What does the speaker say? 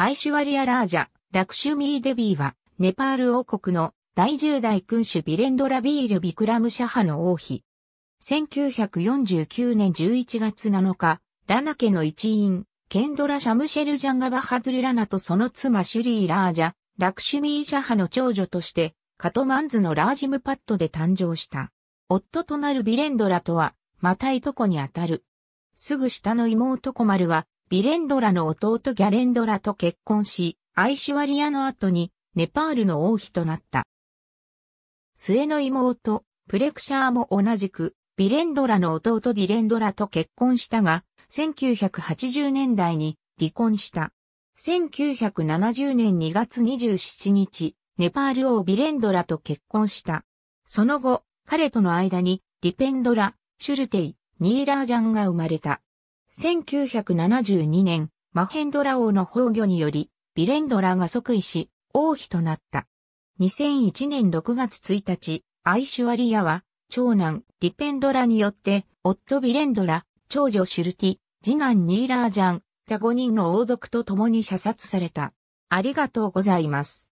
アイシュワリア・ラージャ、ラクシュミー・デビーは、ネパール王国の第10代君主ビレンドラビール・ビクラム・シャハの王妃。1949年11月7日、ラナ家の一員、ケンドラ・シャムシェル・ジャンガ・バハドゥル・ラナとその妻シュリー・ラージャ、ラクシュミー・シャハの長女として、カトマンズのラージムパッドで誕生した。夫となるビレンドラとは、またいとこにあたる。すぐ下の妹コマルは、ビレンドラの弟ギャレンドラと結婚し、アイシュワリアの後にネパールの王妃となった。末の妹、プレクシャーも同じく、ビレンドラの弟ディレンドラと結婚したが、1980年代に離婚した。1970年2月27日、ネパール王ビレンドラと結婚した。その後、彼との間に、ディペンドラ、シュルテイ、ニーラージャンが生まれた。1972年、マヘンドラ王の崩御により、ビレンドラが即位し、王妃となった。2001年6月1日、アイシュアリアは、長男、リペンドラによって、夫ビレンドラ、長女シュルティ、次男ニーラージャン、他5人の王族と共に射殺された。ありがとうございます。